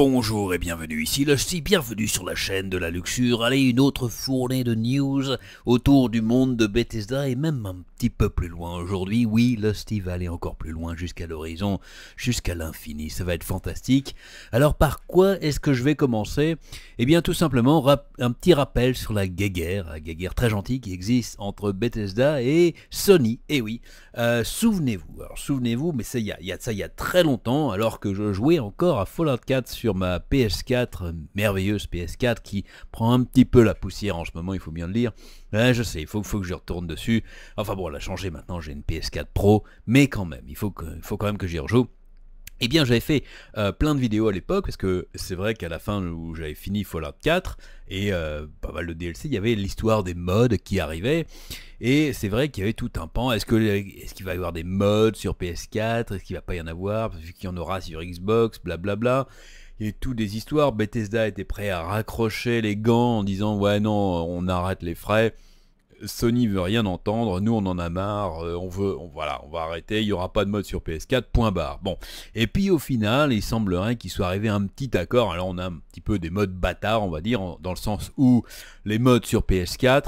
Bonjour et bienvenue, ici Lusty, bienvenue sur la chaîne de la luxure. Allez, une autre fournée de news autour du monde de Bethesda et même un petit peu plus loin aujourd'hui. Oui, Lusty va aller encore plus loin jusqu'à l'horizon, jusqu'à l'infini, ça va être fantastique. Alors par quoi est-ce que je vais commencer Eh bien tout simplement un petit rappel sur la guéguerre, la guéguerre très gentille qui existe entre Bethesda et Sony. Eh oui, euh, souvenez-vous, alors souvenez-vous, mais il y a, ça y a très longtemps alors que je jouais encore à Fallout 4 sur ma PS4, merveilleuse PS4 qui prend un petit peu la poussière en ce moment, il faut bien le dire. je sais, il faut, faut, que je retourne dessus. Enfin bon, elle a changé maintenant, j'ai une PS4 Pro, mais quand même, il faut, que, faut quand même que j'y rejoue. et eh bien, j'avais fait euh, plein de vidéos à l'époque, parce que c'est vrai qu'à la fin où j'avais fini Fallout 4, et euh, pas mal de DLC, il y avait l'histoire des modes qui arrivaient, et c'est vrai qu'il y avait tout un pan. Est-ce que est qu'il va y avoir des modes sur PS4 Est-ce qu'il va pas y en avoir Vu qu'il y en aura sur Xbox, blablabla et tout toutes des histoires. Bethesda était prêt à raccrocher les gants en disant ouais non, on arrête les frais. Sony veut rien entendre, nous on en a marre, euh, on veut, on, voilà, on va arrêter, il n'y aura pas de mode sur PS4, point barre. Bon, et puis au final, il semblerait qu'il soit arrivé un petit accord, alors on a un petit peu des modes bâtards, on va dire, dans le sens où les modes sur PS4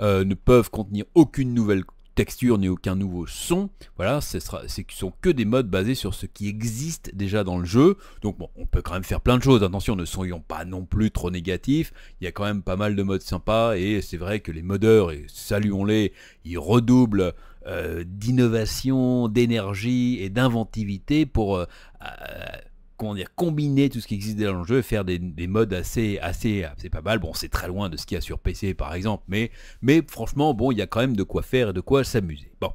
euh, ne peuvent contenir aucune nouvelle texture ni aucun nouveau son. Voilà, ce sera sont que des modes basés sur ce qui existe déjà dans le jeu. Donc bon, on peut quand même faire plein de choses. Attention, ne soyons pas non plus trop négatifs. Il y a quand même pas mal de modes sympas et c'est vrai que les modeurs, et saluons-les, ils redoublent euh, d'innovation, d'énergie et d'inventivité pour euh, dire, combiner tout ce qui existe dans le jeu, faire des, modes assez, assez, c'est pas mal. Bon, c'est très loin de ce qu'il y a sur PC par exemple, mais, mais franchement, bon, il y a quand même de quoi faire et de quoi s'amuser. Bon.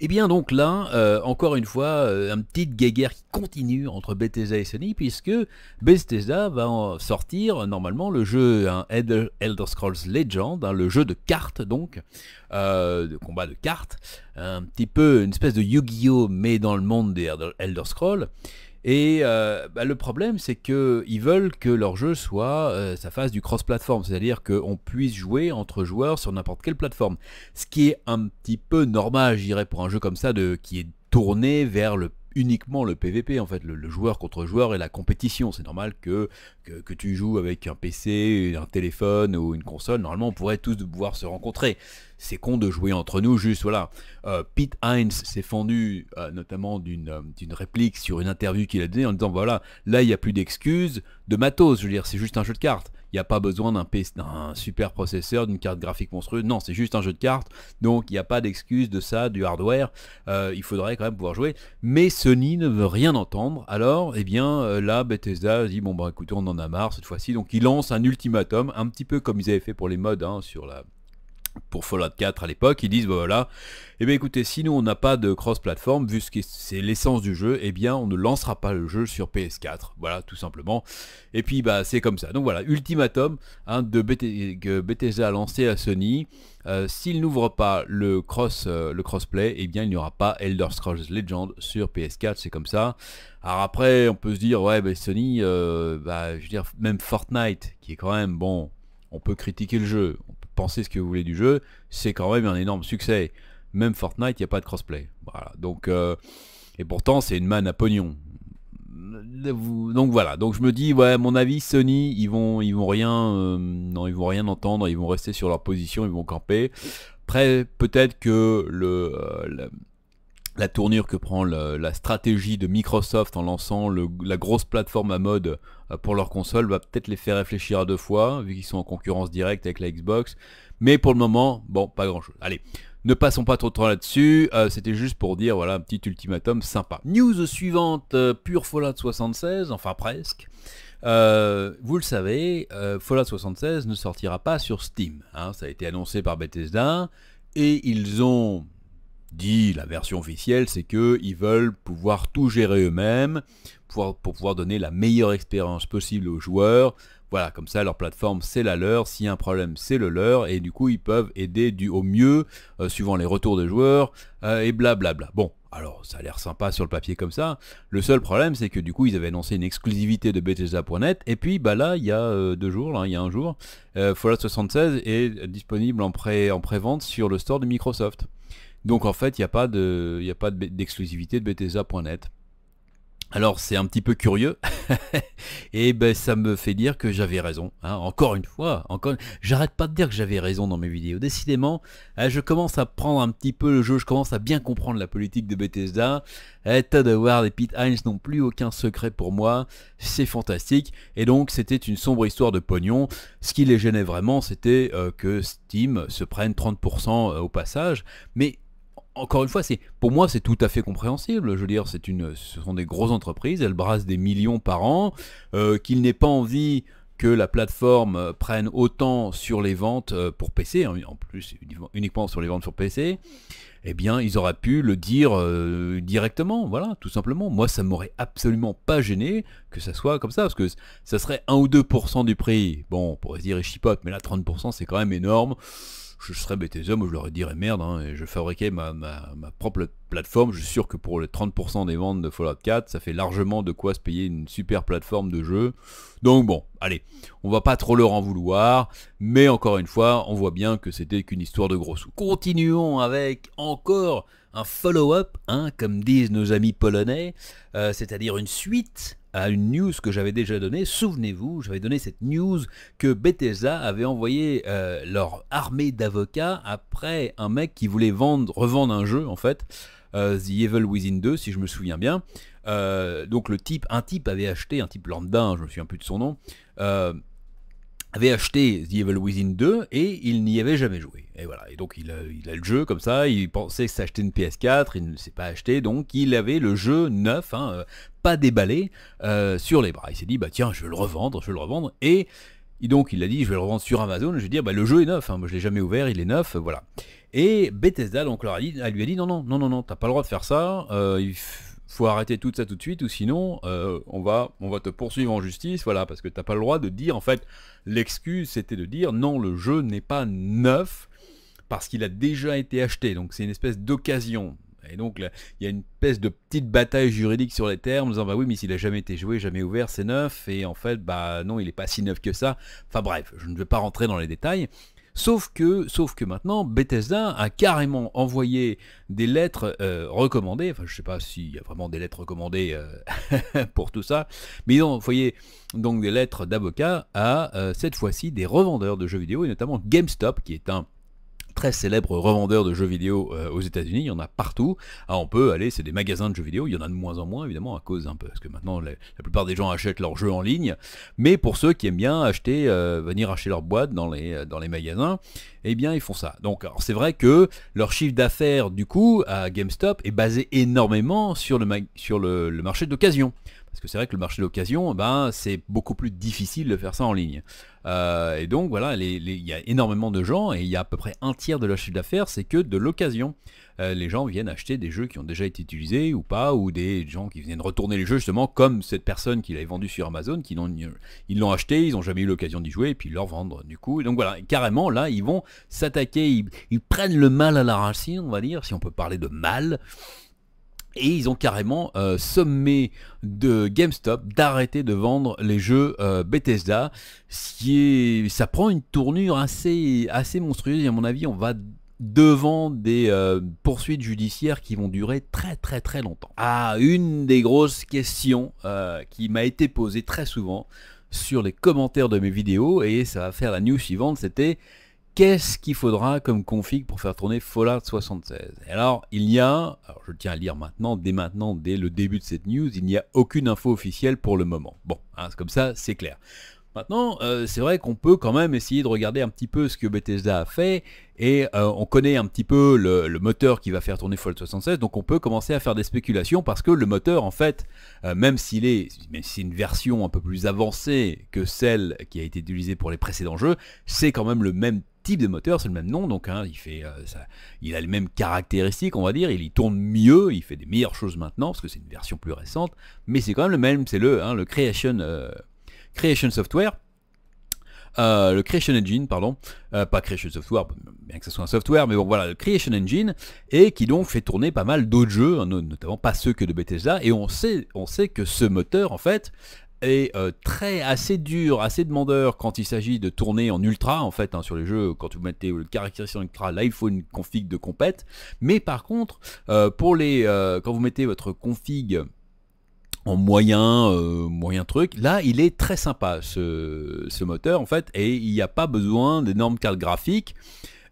Et eh bien donc là, euh, encore une fois, euh, un petit guéguerre qui continue entre Bethesda et Sony, puisque Bethesda va en sortir normalement le jeu hein, Elder, Scrolls Legend, dans hein, le jeu de cartes donc, euh, de combat de cartes, un petit peu une espèce de Yu-Gi-Oh mais dans le monde des Elder Scrolls. Et euh, bah, le problème, c'est qu'ils veulent que leur jeu soit, sa euh, ça fasse du cross-platform, c'est-à-dire qu'on puisse jouer entre joueurs sur n'importe quelle plateforme. Ce qui est un petit peu normal, j'irais pour un jeu comme ça de, qui est tourné vers le uniquement le PVP, en fait, le, joueur contre joueur et la compétition. C'est normal que, que, tu joues avec un PC, un téléphone ou une console. Normalement, on pourrait tous pouvoir se rencontrer. C'est con de jouer entre nous, juste voilà. Euh, Pete Heinz s'est fendu euh, notamment euh, d'une réplique sur une interview qu'il a donnée en disant voilà, là il n'y a plus d'excuses de matos, je veux dire, c'est juste un jeu de cartes n'y a pas besoin d'un super processeur, d'une carte graphique monstrueuse. Non, c'est juste un jeu de cartes. Donc il n'y a pas d'excuse de ça, du hardware. Euh, il faudrait quand même pouvoir jouer. Mais Sony ne veut rien entendre. Alors, eh bien, euh, là, Bethesda dit, bon, bah écoutez, on en a marre cette fois-ci. Donc il lance un ultimatum, un petit peu comme ils avaient fait pour les mods hein, sur la pour Fallout 4 à l'époque, ils disent bah, voilà, et eh bien écoutez, si nous on n'a pas de cross-platform, vu ce que c'est l'essence du jeu, eh bien on ne lancera pas le jeu sur PS4, voilà tout simplement. Et puis bah c'est comme ça. Donc voilà, ultimatum hein, de que Bethesda a lancé à Sony. Euh, s'il n'ouvre pas le cross euh, le crossplay, eh bien il n'y aura pas Elder Scrolls Legend sur PS4, c'est comme ça. Alors après, on peut se dire ouais, bah, Sony, euh, bah, je veux dire même Fortnite, qui est quand même bon, on peut critiquer le jeu, pensez ce que vous voulez du jeu, c'est quand même un énorme succès. Même Fortnite, il n'y a pas de crossplay. Voilà. Donc, euh, et pourtant, c'est une manne à pognon. Donc voilà, donc je me dis, ouais, mon avis, Sony, ils vont, ils vont rien, euh, non, ils vont rien entendre, ils vont rester sur leur position, ils vont camper. Après, peut-être que le, euh, la tournure que prend la stratégie de Microsoft en lançant la grosse plateforme à mode euh, pour leur console va peut-être les faire réfléchir à deux fois, vu qu'ils sont en concurrence directe avec la Xbox. Mais pour le moment, bon, pas grand-chose. Allez, ne passons pas trop de temps là-dessus. Euh, c'était juste pour dire, voilà, un petit ultimatum sympa. News suivante, euh, pure Fallout 76, enfin presque. vous le savez, Fallout 76 ne sortira pas sur Steam. Hein. ça a été annoncé par Bethesda. Et ils ont dit, la version officielle, c'est que ils veulent pouvoir tout gérer eux-mêmes pour, pouvoir donner la meilleure expérience possible aux joueurs. Voilà, comme ça, leur plateforme, c'est la leur. S'il y a un problème, c'est le leur. Et du coup, ils peuvent aider du au mieux, euh, suivant les retours des joueurs, euh, et blablabla. Bon, alors, ça a l'air sympa sur le papier comme ça. Le seul problème, c'est que du coup, ils avaient annoncé une exclusivité de Bethesda.net. Et puis, bah là, il y a euh, deux jours, il y a un jour, Fallout 76 est disponible en pré-vente en sur le store de Microsoft. Donc en fait, il n'y a pas d'exclusivité de, Bethesda.net. Alors c'est un petit peu curieux et ben ça me fait dire que j'avais raison. Hein. Encore une fois, encore, j'arrête pas de dire que j'avais raison dans mes vidéos. Décidément, hein, je commence à prendre un petit peu le jeu, je commence à bien comprendre la politique de Bethesda. Eh, Todd Howard et Pete Hines n'ont plus aucun secret pour moi. C'est fantastique et donc c'était une sombre histoire de pognon. Ce qui les gênait vraiment, c'était euh, que Steam se prenne 30% euh, au passage, mais encore une fois, c'est pour moi c'est tout à fait compréhensible. Je veux dire, c'est une, ce sont des grosses entreprises, elles brassent des millions par an. Euh, qu'il n'ait pas envie que la plateforme euh, prenne autant sur les ventes euh, pour PC, hein, en plus uniquement sur les ventes sur PC, eh bien ils auraient pu le dire directement, voilà, tout simplement. Moi ça m'aurait absolument pas gêné que ça soit comme ça, parce que ça serait 1 ou 2% du prix. Bon, on pourrait se dire, et chipote, mais là 30% c'est quand même énorme je serais hommes moi je leur dirais merde, hein, et je fabriquais ma, propre plateforme. Je suis sûr que pour les 30% des ventes de Fallout 4, ça fait largement de quoi se payer une super plateforme de jeu. Donc bon, allez, on va pas trop leur en vouloir, mais encore une fois, on voit bien que c'était qu'une histoire de gros sous. Continuons avec encore un follow-up, hein, comme disent nos amis polonais, euh, c'est-à-dire une suite à une news que j'avais déjà donnée. Souvenez-vous, j'avais donné cette news que Bethesda avait envoyé euh, leur armée d'avocats après un mec qui voulait vendre, revendre un jeu en fait. Euh, The Evil Within 2, si je me souviens bien. Euh, donc le type, un type avait acheté, un type lambda, hein, je me souviens plus de son nom, avait acheté The Evil Within 2 et il n'y avait jamais joué. Et voilà, et donc il a, le jeu comme ça, il pensait que s'acheter une PS4, il ne s'est pas acheté, donc il avait le jeu neuf, hein, euh, pas déballé, euh, sur les bras. Il s'est dit, bah tiens, je vais le revendre, je vais le revendre, et donc il a dit je vais le revendre sur Amazon, je vais dire ah, bah, le jeu est neuf, hein. moi je l'ai jamais ouvert, il est neuf, voilà. Et Bethesda donc leur elle lui a dit non non non non non t'as pas le droit de faire ça, euh, il faut arrêter tout ça tout de suite ou sinon euh, on, va, on va te poursuivre en justice, voilà, parce que t'as pas le droit de dire en fait l'excuse c'était de dire non le jeu n'est pas neuf parce qu'il a déjà été acheté, donc c'est une espèce d'occasion. Et donc il y a une espèce de petite bataille juridique sur les termes, en disant bah oui mais s'il a jamais été joué, jamais ouvert, c'est neuf, et en fait bah non il est pas si neuf que ça. Enfin bref, je ne vais pas rentrer dans les détails. Sauf que, sauf que maintenant, Bethesda a carrément envoyé des lettres euh, recommandées, enfin je ne sais pas s'il y a vraiment des lettres recommandées euh, pour tout ça, mais ils ont envoyé donc des lettres d'avocats à euh, cette fois-ci des revendeurs de jeux vidéo, et notamment GameStop, qui est un très célèbre revendeur de jeux vidéo euh, aux États-Unis. Il y en a partout. Ah, on peut aller, c'est des magasins de jeux vidéo. Il y en a de moins en moins, évidemment, à cause un peu, parce que maintenant la, plupart des gens achètent leurs jeux en ligne. Mais pour ceux qui aiment bien acheter, euh, venir acheter leur boîte dans les, euh, dans les magasins, eh bien, ils font ça. Donc, c'est vrai que leur chiffre d'affaires, du coup, à GameStop est basé énormément sur le, sur le marché d'occasion. Parce que c'est vrai que le marché de l'occasion, ben, c'est beaucoup plus difficile de faire ça en ligne. Euh, et donc voilà, il y a énormément de gens, et il y a à peu près un tiers de la chiffre d'affaires, c'est que de l'occasion. Euh, les gens viennent acheter des jeux qui ont déjà été utilisés ou pas, ou des gens qui viennent retourner les jeux justement, comme cette personne qui l'avait vendu sur Amazon, qui ils l'ont acheté, ils n'ont jamais eu l'occasion d'y jouer, et puis leur vendre du coup. donc voilà, carrément, là, ils vont s'attaquer, ils prennent le mal à la racine, on va dire, si on peut parler de mal. Et ils ont carrément euh, sommé de GameStop d'arrêter de vendre les jeux euh, Bethesda. qui ça prend une tournure assez, assez monstrueuse. Et à mon avis, on va devant des euh, poursuites judiciaires qui vont durer très très très longtemps. Ah, une des grosses questions qui m'a été posée très souvent sur les commentaires de mes vidéos, et ça va faire la news suivante, c'était qu'est-ce qu'il faudra comme config pour faire tourner Fallout 76 Et alors, il y a, je tiens à lire maintenant, dès maintenant, dès le début de cette news, il n'y a aucune info officielle pour le moment. Bon, hein, comme ça, c'est clair. Maintenant, euh, c'est vrai qu'on peut quand même essayer de regarder un petit peu ce que Bethesda a fait, et euh, on connaît un petit peu le, moteur qui va faire tourner Fallout 76, donc on peut commencer à faire des spéculations parce que le moteur, en fait, euh, même s'il est, même si c'est une version un peu plus avancée que celle qui a été utilisée pour les précédents jeux, c'est quand même le même type de moteur, c'est le même nom, donc hein, il, fait, euh, ça, il a les mêmes caractéristiques, on va dire, il y tourne mieux, il fait des meilleures choses maintenant, parce que c'est une version plus récente, mais c'est quand même le même, c'est le, hein, le Creation, euh, Creation Software. Euh, le Creation Engine, pardon, pas Creation Software, bien que ce soit un software, mais bon voilà, le Creation Engine, et qui donc fait tourner pas mal d'autres jeux, hein, notamment pas ceux que de Bethesda, et on sait, on sait que ce moteur, en fait, est euh, très assez dur, assez demandeur quand il s'agit de tourner en ultra en fait hein, sur les jeux quand vous mettez le euh, caractéristique en ultra là il faut une config de compète mais par contre euh, pour les quand vous mettez votre config en moyen, moyen truc. Là, il est très sympa ce, ce moteur en fait, et il n'y a pas besoin d'énormes cartes graphiques.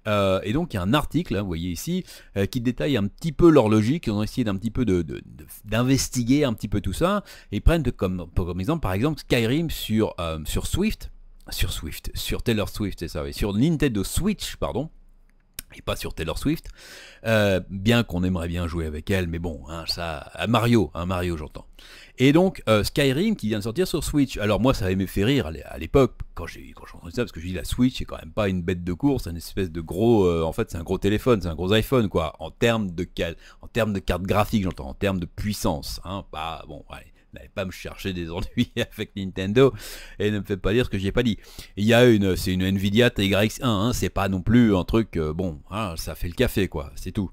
Euh, et donc il y a un article, hein, vous voyez ici, euh, qui détaille un petit peu leur logique. Ils ont essayé d'un petit peu d'investiguer un petit peu tout ça. Et ils prennent comme, exemple, par exemple, Skyrim sur, euh, sur Swift, sur Swift, sur Taylor Swift, c'est ça, et sur Nintendo Switch, pardon et pas sur Taylor Swift, euh, bien qu'on aimerait bien jouer avec elle, mais bon, hein, ça, à Mario, un hein, Mario j'entends. Et donc euh, Skyrim qui vient de sortir sur Switch. Alors moi ça avait fait rire à l'époque quand j'ai quand entendu ça parce que je dis la Switch c'est quand même pas une bête de course, c'est une espèce de gros, euh, en fait c'est un gros téléphone, c'est un gros iPhone quoi, en termes de en termes de carte graphique j'entends, en termes de puissance, hein, pas bon, allez, n'allez pas me chercher des ennuis avec Nintendo et ne me faites pas dire ce que j'ai pas dit. Il y a une, c'est une Nvidia tx 1 hein, c'est pas non plus un truc, euh, bon, hein, ça fait le café quoi, c'est tout.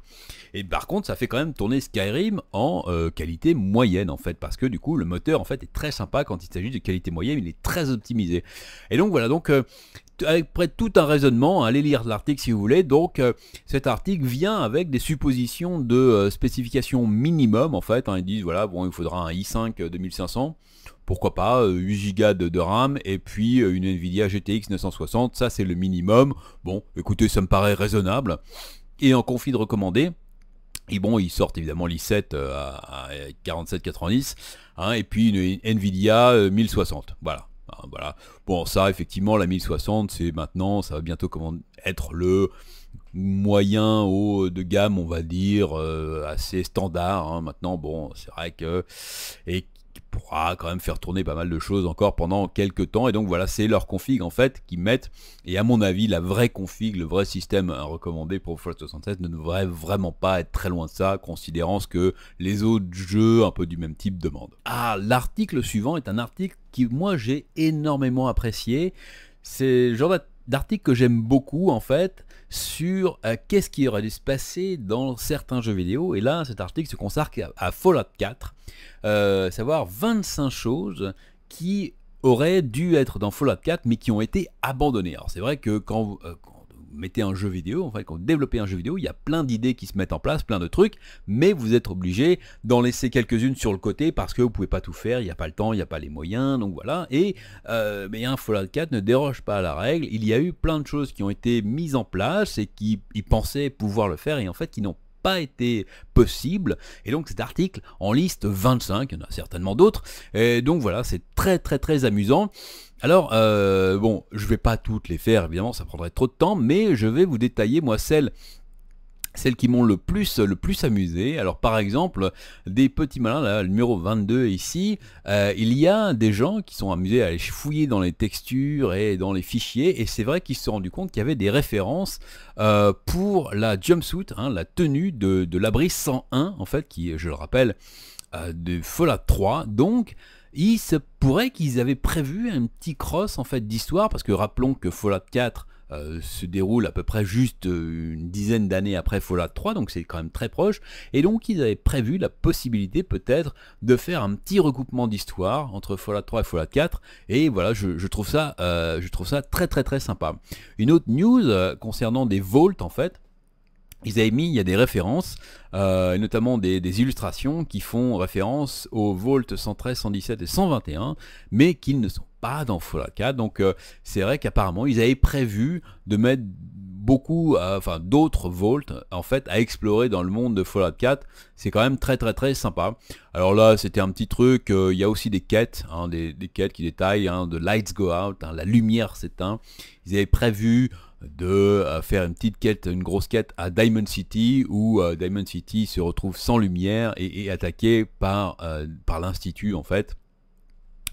Et par contre, ça fait quand même tourner Skyrim en euh, qualité moyenne en fait, parce que du coup, le moteur en fait est très sympa quand il s'agit de qualité moyenne, il est très optimisé. Et donc voilà, donc avec euh, après tout un raisonnement, hein, allez lire l'article si vous voulez. Donc euh, cet article vient avec des suppositions de spécifications minimum en fait. Hein. ils disent voilà bon il faudra un i5 2500, pourquoi pas 8 Go de, RAM et puis une Nvidia GTX 960. Ça c'est le minimum. Bon écoutez ça me paraît raisonnable et en conflit de recommandés, et bon, ils sortent évidemment l'i7 euh, à 47,90 hein, et puis une Nvidia 1060. Euh, voilà. Hein, voilà. Bon, ça, effectivement, la 1060, c'est maintenant, ça va bientôt comment être le moyen haut de gamme, on va dire, euh, assez standard. Hein. Maintenant, bon, c'est vrai que et pourra quand même faire tourner pas mal de choses encore pendant quelques temps. Et donc voilà, c'est leur config en fait qui mettent. Et à mon avis, la vraie config, le vrai système hein, recommandé pour Fallout 76 ne devrait vraiment pas être très loin de ça, considérant ce que les autres jeux un peu du même type demandent. Ah, l'article suivant est un article qui moi j'ai énormément apprécié. C'est genre d'articles que j'aime beaucoup en fait sur euh, qu'est-ce qui aurait dû se passer dans certains jeux vidéo. Et là, cet article se consacre à, Fallout 4, euh, savoir 25 choses qui auraient dû être dans Fallout 4 mais qui ont été abandonnées. Alors c'est vrai que quand, vous euh, mettez un jeu vidéo, en fait, quand vous développez un jeu vidéo, il y a plein d'idées qui se mettent en place, plein de trucs, mais vous êtes obligé d'en laisser quelques-unes sur le côté parce que vous ne pouvez pas tout faire, il n'y a pas le temps, il n'y a pas les moyens, donc voilà. Et euh, mais un Fallout 4 ne déroge pas à la règle. Il y a eu plein de choses qui ont été mises en place et qui pensaient pouvoir le faire et en fait qui n'ont pas été possible. Et donc cet article en liste 25, il y en a certainement d'autres. Et donc voilà, c'est très très très amusant. Alors, euh, bon, je vais pas toutes les faire, évidemment, ça prendrait trop de temps, mais je vais vous détailler, moi, celles celles qui m'ont le plus, le plus amusé. Alors par exemple, des petits malins, là, numéro 22 ici, euh, il y a des gens qui sont amusés à aller fouiller dans les textures et dans les fichiers, et c'est vrai qu'ils se sont rendus compte qu'il y avait des références euh, pour la jumpsuit, hein, la tenue de, l'abri 101, en fait, qui, je le rappelle, euh, de Fallout 3. Donc, il se pourrait qu'ils avaient prévu un petit cross en fait d'histoire parce que rappelons que Fallout 4 euh, se déroule à peu près juste euh, une dizaine d'années après Fallout 3, donc c'est quand même très proche. Et donc ils avaient prévu la possibilité peut-être de faire un petit recoupement d'histoire entre Fallout 3 et Fallout 4. Et voilà, je, trouve ça, euh, je trouve ça très très très sympa. Une autre news concernant des vaults en fait ils avaient mis, il y a des références, euh, notamment des, illustrations qui font référence aux volts 113, 117 et 121, mais qui ne sont pas dans Fallout 4. Donc euh, c'est vrai qu'apparemment ils avaient prévu de mettre beaucoup, euh, enfin d'autres volts en fait à explorer dans le monde de Fallout 4. C'est quand même très très très sympa. Alors là c'était un petit truc, euh, il y a aussi des quêtes, hein, des, quêtes qui détaillent, hein, de Lights Go Out, hein, la lumière s'éteint. Ils avaient prévu de euh, faire une petite quête, une grosse quête à Diamond City où euh, Diamond City se retrouve sans lumière et est attaqué par, euh, par l'Institut en fait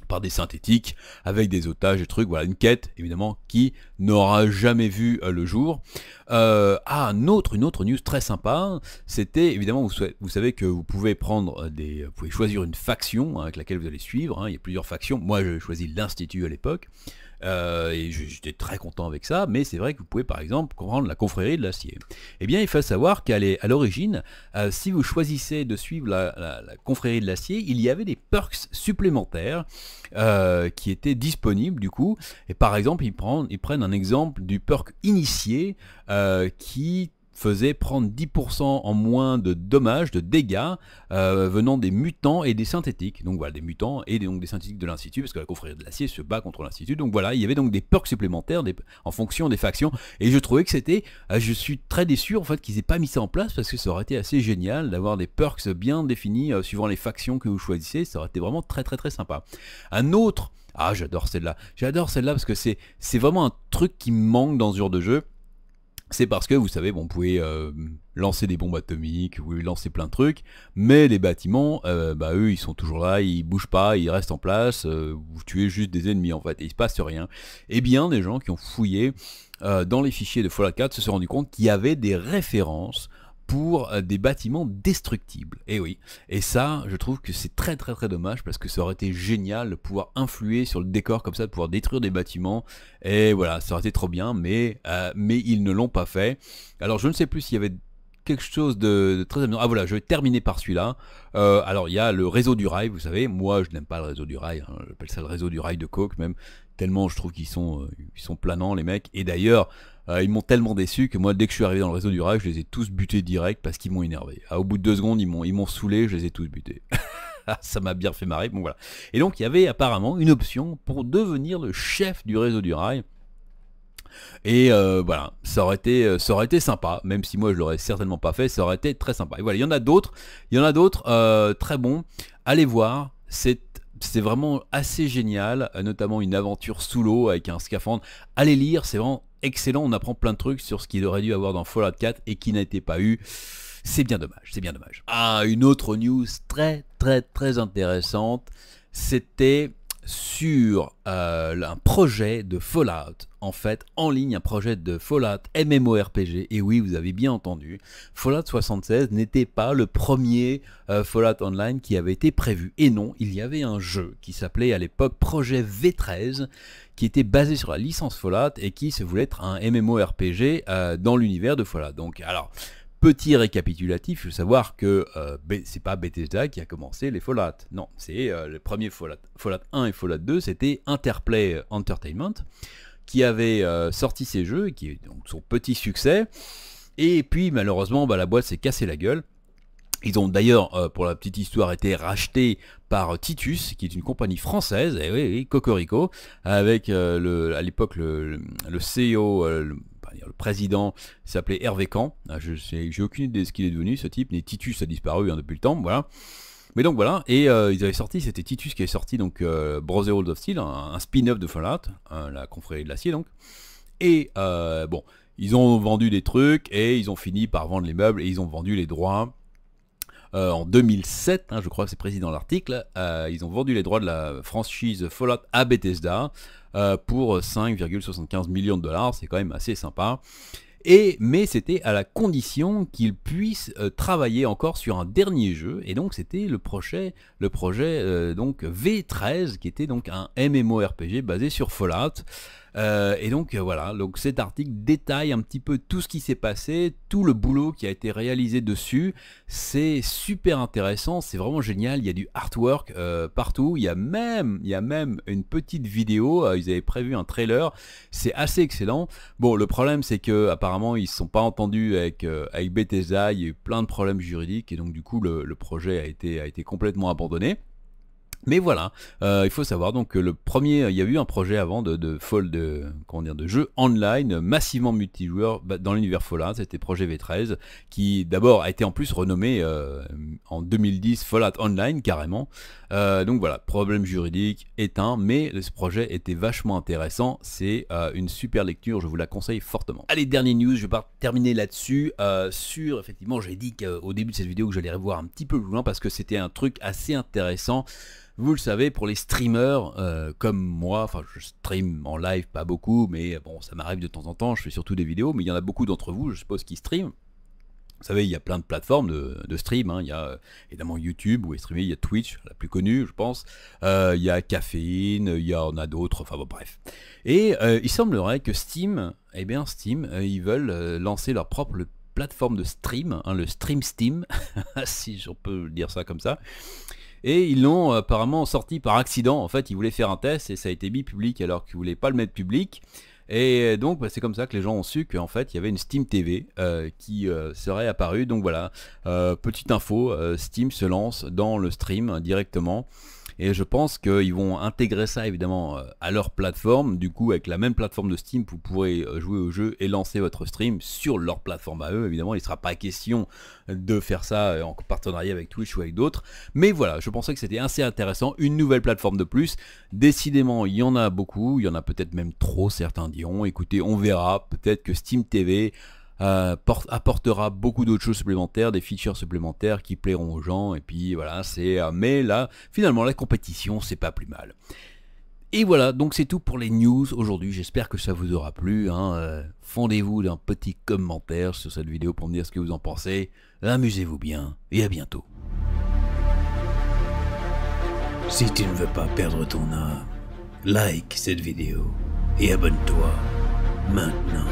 par des synthétiques, avec des otages et trucs. Voilà, une quête, évidemment, qui n'aura jamais vu le jour. ah, autre, une autre news très sympa, c'était, évidemment, vous, vous, savez que vous pouvez prendre des... Vous pouvez choisir une faction hein, avec laquelle vous allez suivre. Hein, il y a plusieurs factions. Moi, je choisi l'Institut à l'époque. Euh, et j'étais très content avec ça, mais c'est vrai que vous pouvez par exemple comprendre la confrérie de l'acier. Eh bien, il faut savoir qu'à l'origine, euh, si vous choisissez de suivre la, confrérie de l'acier, il y avait des perks supplémentaires euh, qui étaient disponibles du coup. Et par exemple, ils prennent un exemple du perk initié qui faisait prendre 10% en moins de dommages, de dégâts euh, venant des mutants et des synthétiques. Donc voilà, des mutants et des, donc synthétiques de l'Institut, parce que la confrérie de l'acier se bat contre l'Institut. Donc voilà, il y avait donc des perks supplémentaires en fonction des factions. Et je trouvais que c'était, euh, je suis très déçu en fait qu'ils aient pas mis ça en place, parce que ça aurait été assez génial d'avoir des perks bien définis euh, suivant les factions que vous choisissez. Ça aurait été vraiment très très très sympa. Un autre... Ah, j'adore celle-là. J'adore celle-là parce que c'est vraiment un truc qui me manque dans ce genre de jeu c'est parce que vous savez, bon, vous pouvez euh, lancer des bombes atomiques, vous pouvez lancer plein de trucs, mais les bâtiments, euh, bah eux, ils sont toujours là, ils bougent pas, ils restent en place, euh, vous tuez juste des ennemis en fait, et il se passe rien. Eh bien, des gens qui ont fouillé dans les fichiers de Fallout 4 se sont rendus compte qu'il y avait des références pour euh, des bâtiments destructibles. Et eh oui, et ça, je trouve que c'est très très très dommage parce que ça aurait été génial de pouvoir influer sur le décor comme ça, de pouvoir détruire des bâtiments. Et voilà, ça aurait été trop bien, mais, euh, mais ils ne l'ont pas fait. Alors je ne sais plus s'il y avait quelque chose de, très amusant. Ah voilà, je vais terminer par celui-là. Euh, alors il y a le réseau du rail, vous savez. Moi, je n'aime pas le réseau du rail. Hein. J'appelle ça le réseau du rail de coke même. Tellement je trouve qu'ils sont, ils sont planants les mecs. Et d'ailleurs, euh, ils m'ont tellement déçu que moi, dès que je suis arrivé dans le réseau du rail je les ai tous butés direct parce qu'ils m'ont énervé. Ah, au bout de deux secondes, ils m'ont, ils m'ont saoulé, je les ai tous butés. Ah, ça m'a bien fait marrer. Bon, voilà. Et donc, il y avait apparemment une option pour devenir le chef du réseau du rail. Et euh, voilà, ça aurait, été, euh, ça aurait été sympa, même si moi je l'aurais certainement pas fait, ça aurait été très sympa. Et voilà, il y en a d'autres, il y en a d'autres, très bons, allez voir, c'est c'est vraiment assez génial, notamment une aventure sous l'eau avec un scaphandre. Allez lire, c'est vraiment excellent. On apprend plein de trucs sur ce qu'il aurait dû avoir dans Fallout 4 et qui n'a été pas eu. C'est bien dommage, c'est bien dommage. Ah, une autre news très très très intéressante, c'était sur euh, un projet de Fallout, en fait, en ligne, un projet de Fallout MMORPG. Et oui, vous avez bien entendu, Fallout 76 n'était pas le premier euh, Fallout Online qui avait été prévu. Et non, il y avait un jeu qui s'appelait à l'époque Projet V13, qui était basé sur la licence Fallout et qui se voulait être un MMORPG euh, dans l'univers de Fallout. Donc, alors, Petit récapitulatif, il faut savoir que euh, c'est pas Bethesda qui a commencé les Fallout. Non, c'est les euh, le premier Fallout, Fallout 1 et Fallout 2, c'était Interplay euh, Entertainment qui avait sorti ces jeux, qui est donc son petit succès. Et puis malheureusement, bah, la boîte s'est cassée la gueule. Ils ont d'ailleurs, pour la petite histoire, été rachetés par Titus, qui est une compagnie française, et eh oui, Cocorico, avec à l'époque le, CEO, le président s'appelait Hervé Camp. Ah, je sais, j'ai aucune idée de ce qu'il est devenu, ce type. mais Titus a disparu hein, depuis le temps, voilà. Mais donc voilà, et euh, ils avaient sorti, c'était Titus qui avait sorti donc euh, of Steel, un, spin-off de Fallout, hein, la confrérie de l'acier donc. Et euh, bon, ils ont vendu des trucs et ils ont fini par vendre les meubles et ils ont vendu les droits. Euh, en 2007, hein, je crois que c'est précis dans l'article, ils ont vendu les droits de la franchise Fallout à Bethesda euh, pour 5,75 millions de dollars, c'est quand même assez sympa. Et, mais c'était à la condition qu'il puisse euh, travailler encore sur un dernier jeu, et donc c'était le projet, le projet euh, donc V13, qui était donc un MMORPG basé sur Fallout. Euh, et donc euh, voilà, donc cet article détaille un petit peu tout ce qui s'est passé, tout le boulot qui a été réalisé dessus. C'est super intéressant, c'est vraiment génial. Il y a du artwork euh, partout. Il y a même, il y même une petite vidéo. ils avaient prévu un trailer. C'est assez excellent. Bon, le problème c'est que apparemment ils se sont pas entendus avec avec Bethesda. Il y a eu plein de problèmes juridiques et donc du coup le, le projet a été a été complètement abandonné. Mais voilà, euh, il faut savoir donc que le premier, il y a eu un projet avant de, de de comment de jeu online massivement multijoueur bah, dans l'univers Fallout, c'était projet V13 qui d'abord a été en plus renommé euh, en 2010 Fallout Online carrément. Euh, donc voilà, problème juridique éteint, mais ce projet était vachement intéressant. C'est euh, une super lecture, je vous la conseille fortement. Allez, dernier news, je vais pas terminer là-dessus. Euh, sur, effectivement, j'ai dit qu'au début de cette vidéo que j'allais revoir un petit peu plus loin parce que c'était un truc assez intéressant. Vous le savez, pour les streamers comme moi, enfin je stream en live pas beaucoup, mais bon, ça m'arrive de temps en temps, je fais surtout des vidéos, mais il y en a beaucoup d'entre vous, je suppose, qui streament vous savez, il y a plein de plateformes de, stream. Hein. Il y a euh, évidemment YouTube où est streamé, il y a Twitch, la plus connue, je pense. Euh, il y a Caféine, il y en a, d'autres. Enfin bon, bref. Et euh, il semblerait que Steam, eh bien Steam, ils veulent lancer leur propre plateforme de stream, hein, le Stream Steam, si on peut dire ça comme ça. Et ils l'ont apparemment sorti par accident. En fait, ils voulaient faire un test et ça a été mis public alors qu'ils voulaient pas le mettre public. Et euh, donc, bah, c'est comme ça que les gens ont su qu'en fait, il y avait une Steam TV euh, qui euh, serait apparue. Donc voilà, petite info, Steam se lance dans le stream directement. Et je pense qu'ils vont intégrer ça évidemment euh, à leur plateforme. Du coup, avec la même plateforme de Steam, vous pourrez euh, jouer au jeu et lancer votre stream sur leur plateforme à eux. Évidemment, il ne sera pas question de faire ça euh, en partenariat avec Twitch ou avec d'autres. Mais voilà, je pensais que c'était assez intéressant. Une nouvelle plateforme de plus. Décidément, il y en a beaucoup. Il y en a peut-être même trop, certains diront. Écoutez, on verra. Peut-être que Steam TV euh, apportera beaucoup d'autres choses supplémentaires, des features supplémentaires qui plairont aux gens. Et puis voilà, c'est. Euh, mais là, finalement, la compétition, c'est pas plus mal. Et voilà, donc c'est tout pour les news aujourd'hui. J'espère que ça vous aura plu. Hein. Euh, fondez-vous d'un petit commentaire sur cette vidéo pour me dire ce que vous en pensez. Amusez-vous bien et à bientôt. Si tu ne veux pas perdre ton âme, like cette vidéo et abonne-toi maintenant.